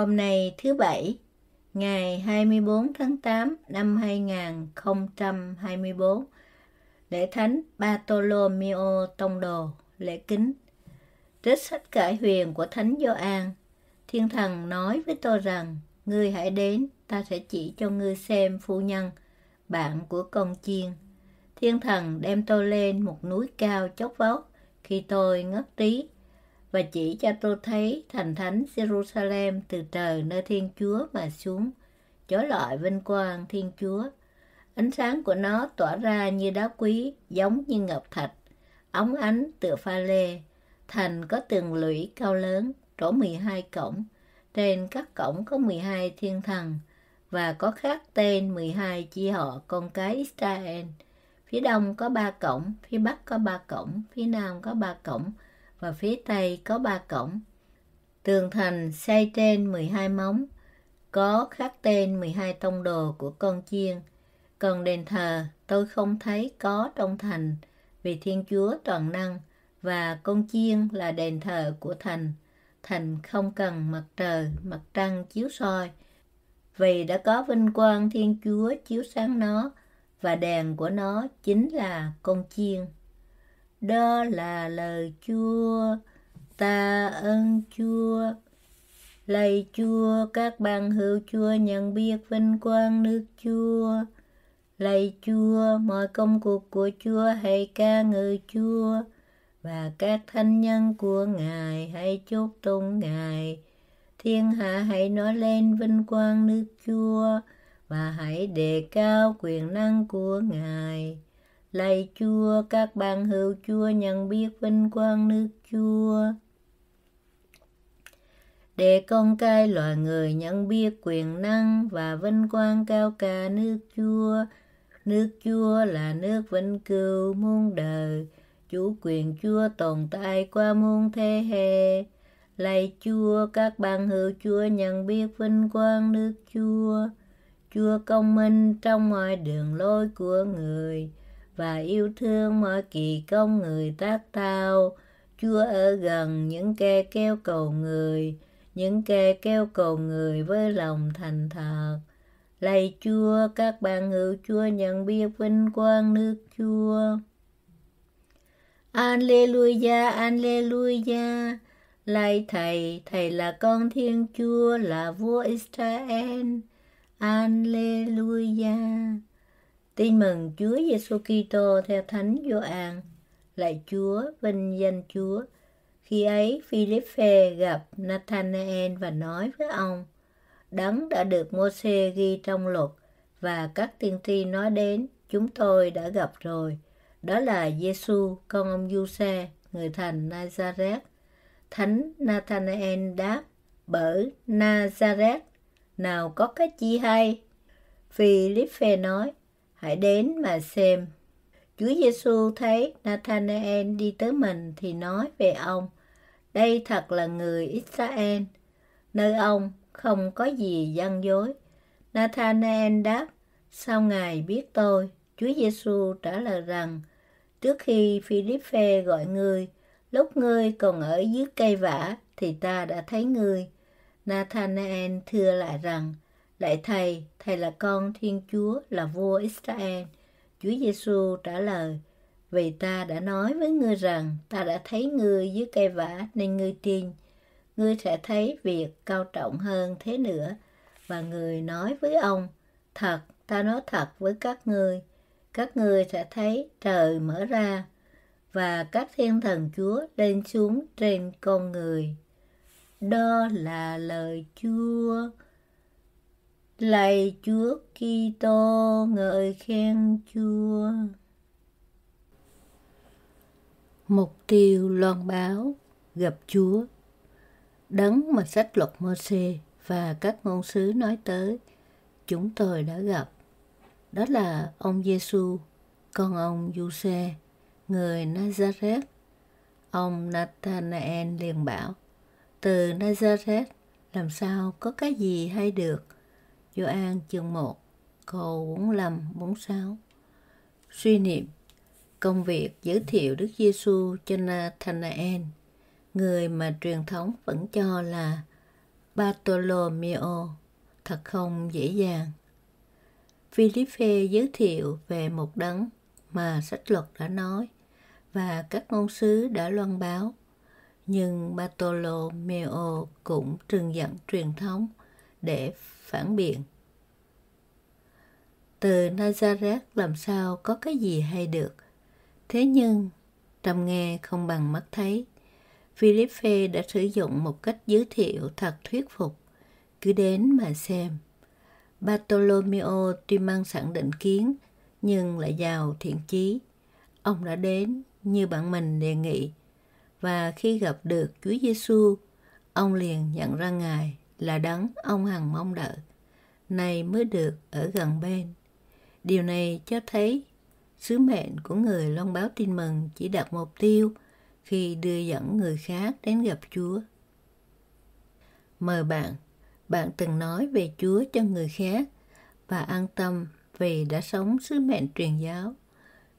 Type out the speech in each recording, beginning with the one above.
Hôm nay thứ Bảy, ngày 24 tháng 8 năm 2024, lễ Thánh Bartolomeo Tông Đồ, lễ kính. Trích sách cải huyền của Thánh Gioan, Thiên Thần nói với tôi rằng, ngươi hãy đến, ta sẽ chỉ cho ngươi xem phu nhân, bạn của con chiên. Thiên Thần đem tôi lên một núi cao chót vót, khi tôi ngất trí, và chỉ cho tôi thấy thành thánh Jerusalem từ trời nơi Thiên Chúa mà xuống, chói lọi vinh quang Thiên Chúa. Ánh sáng của nó tỏa ra như đá quý, giống như ngọc thạch, ống ánh tựa pha lê. Thành có tường lũy cao lớn, trổ 12 cổng. Trên các cổng có 12 thiên thần và có khắc tên 12 chi họ con cái Israel. Phía đông có ba cổng, phía bắc có ba cổng, phía nam có ba cổng, và phía tây có ba cổng. Tường thành xây trên 12 móng, có khắc tên 12 tông đồ của con chiên. Còn đền thờ tôi không thấy có trong thành vì Thiên Chúa toàn năng và con chiên là đền thờ của thành. Thành không cần mặt trời, mặt trăng chiếu soi vì đã có vinh quang Thiên Chúa chiếu sáng nó và đèn của nó chính là con chiên đó là lời chúa ta ơn chúa lạy chúa các bạn hữu chúa nhận biết vinh quang nước chúa lạy chúa mọi công cuộc của chúa hãy ca ngợi chúa và các thánh nhân của ngài hãy chúc tụng ngài thiên hạ hãy nói lên vinh quang nước chúa và hãy đề cao quyền năng của ngài Lạy chúa, các bạn hữu chúa nhận biết vinh quang nước chúa. Để con cái loài người nhận biết quyền năng và vinh quang cao cả nước chúa. Nước chúa là nước vĩnh cửu muôn đời, chủ quyền chúa tồn tại qua muôn thế hệ. Lạy chúa, các bạn hữu chúa nhận biết vinh quang nước chúa. Chúa công minh trong mọi đường lối của người và yêu thương mọi kỳ công người tác tao. Chúa ở gần những kẻ kêu cầu người, những kẻ kêu cầu người với lòng thành thật. Lạy Chúa, các bạn hữu Chúa nhận biết vinh quang nước Chúa. Alleluia, Alleluia. Lạy Thầy, Thầy là con Thiên Chúa, là vua Israel. Alleluia. Tin mừng Chúa Giêsu Kitô theo Thánh Gioan. Lạy Chúa, vinh danh Chúa. Khi ấy, Philippe gặp Nathanael và nói với ông, Đấng đã được Môse ghi trong luật và các tiên tri nói đến, chúng tôi đã gặp rồi. Đó là Giêsu, con ông Giuse, người thành Nazareth. Thánh Nathanael đáp, bởi Nazareth, nào có cái chi hay? Philippe nói, hãy đến mà xem. Chúa Giêsu thấy Nathanael đi tới mình thì nói về ông, đây thật là người Israel, nơi ông không có gì gian dối. Nathanael đáp, sao ngài biết tôi? Chúa Giêsu trả lời rằng, trước khi Philippe gọi ngươi, lúc ngươi còn ở dưới cây vả thì ta đã thấy ngươi. Nathanael thưa lại rằng, Lạy Thầy, Thầy là con Thiên Chúa, là vua Israel. Chúa Giêsu trả lời, Vì ta đã nói với ngươi rằng, ta đã thấy ngươi dưới cây vả nên ngươi tin. Ngươi sẽ thấy việc cao trọng hơn thế nữa. Và người nói với ông, Thật, ta nói thật với các ngươi, các ngươi sẽ thấy trời mở ra và các thiên thần Chúa lên xuống trên con người. Đó là lời Chúa. Lạy Chúa Kitô ngợi khen Chúa. Mục tiêu loan báo gặp Chúa. Đấng mà sách luật Môse và các ngôn sứ nói tới, chúng tôi đã gặp. Đó là ông Giêsu, con ông Giuse, người Nazareth. Ông Nathanael liền bảo, từ Nazareth làm sao có cái gì hay được – Gioan chương 1 câu 45 46. Suy niệm công việc giới thiệu Đức Giêsu cho Nathanael, người mà truyền thống vẫn cho là Bartolomeo, thật không dễ dàng. Philippe giới thiệu về một đấng mà sách luật đã nói và các ngôn sứ đã loan báo, nhưng Bartolomeo cũng trừng giận truyền thống – để phản biện. Từ Nazareth làm sao có cái gì hay được. Thế nhưng, trầm nghe không bằng mắt thấy. Philippe đã sử dụng một cách giới thiệu thật thuyết phục. Cứ đến mà xem. Bartolomeo tuy mang sẵn định kiến, nhưng lại giàu thiện chí. Ông đã đến như bạn mình đề nghị, và khi gặp được Chúa Giêsu, ông liền nhận ra Ngài là đấng ông Hằng mong đợi, này mới được ở gần bên. Điều này cho thấy sứ mệnh của người loan báo tin mừng chỉ đặt mục tiêu khi đưa dẫn người khác đến gặp Chúa. Mời bạn, bạn từng nói về Chúa cho người khác và an tâm vì đã sống sứ mệnh truyền giáo.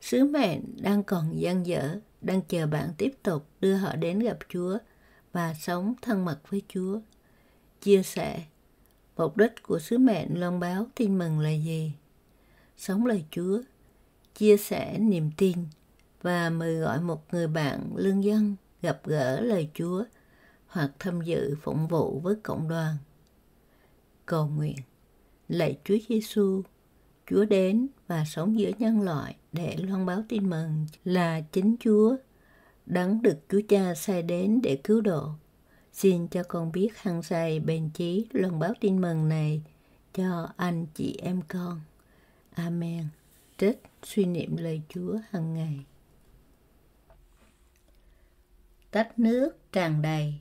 Sứ mệnh đang còn dang dở, đang chờ bạn tiếp tục đưa họ đến gặp Chúa và sống thân mật với Chúa chia sẻ mục đích của sứ mệnh loan báo tin mừng là gì sống lời chúa chia sẻ niềm tin và mời gọi một người bạn lương dân gặp gỡ lời chúa hoặc tham dự phụng vụ với cộng đoàn cầu nguyện lạy chúa giêsu chúa đến và sống giữa nhân loại để loan báo tin mừng là chính chúa đấng được chúa cha sai đến để cứu độ Xin cho con biết hăng say bền chí lần báo tin mừng này cho anh chị em con. Amen. Trích suy niệm lời Chúa hằng ngày. Tách nước tràn đầy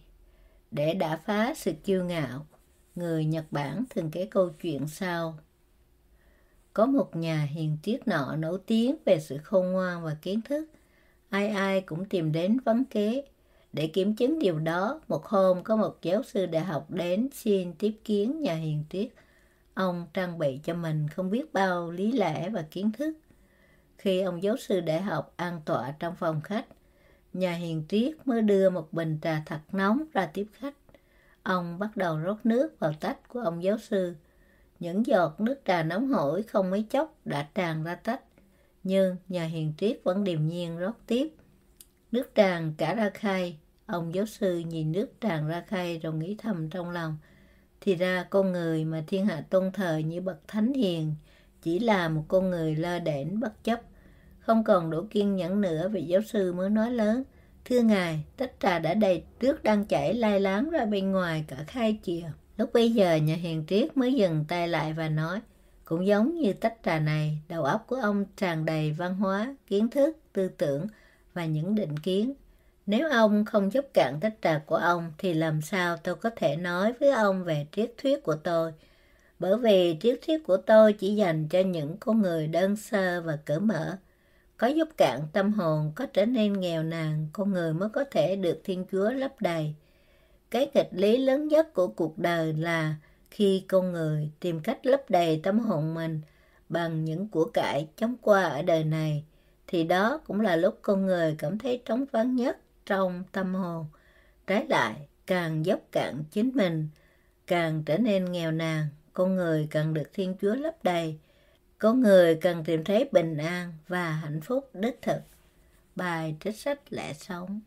để đã phá sự kiêu ngạo. Người Nhật Bản thường kể câu chuyện sau. Có một nhà hiền triết nọ nổi tiếng về sự khôn ngoan và kiến thức. Ai ai cũng tìm đến vấn kế để kiểm chứng điều đó, một hôm có một giáo sư đại học đến xin tiếp kiến nhà hiền triết. Ông trang bị cho mình không biết bao lý lẽ và kiến thức. Khi ông giáo sư đại học an tọa trong phòng khách, nhà hiền triết mới đưa một bình trà thật nóng ra tiếp khách. Ông bắt đầu rót nước vào tách của ông giáo sư. Những giọt nước trà nóng hổi không mấy chốc đã tràn ra tách. Nhưng nhà hiền triết vẫn điềm nhiên rót tiếp Nước tràn cả ra khai, ông giáo sư nhìn nước tràn ra khai rồi nghĩ thầm trong lòng. Thì ra con người mà thiên hạ tôn thờ như bậc thánh hiền chỉ là một con người lơ đễnh bất chấp. Không còn đủ kiên nhẫn nữa vì giáo sư mới nói lớn. Thưa ngài, tách trà đã đầy nước đang chảy lai láng ra bên ngoài cả khai chìa Lúc bây giờ nhà hiền triết mới dừng tay lại và nói cũng giống như tách trà này, đầu óc của ông tràn đầy văn hóa, kiến thức, tư tưởng, và những định kiến. Nếu ông không giúp cạn tách trà của ông thì làm sao tôi có thể nói với ông về triết thuyết của tôi? Bởi vì triết thuyết của tôi chỉ dành cho những con người đơn sơ và cởi mở. Có giúp cạn tâm hồn có trở nên nghèo nàn, con người mới có thể được Thiên Chúa lấp đầy. Cái nghịch lý lớn nhất của cuộc đời là khi con người tìm cách lấp đầy tâm hồn mình bằng những của cải chóng qua ở đời này thì đó cũng là lúc con người cảm thấy trống vắng nhất trong tâm hồn trái lại càng dốc cạn chính mình càng trở nên nghèo nàn con người càng được thiên chúa lấp đầy con người càng tìm thấy bình an và hạnh phúc đích thực bài trích sách lẽ sống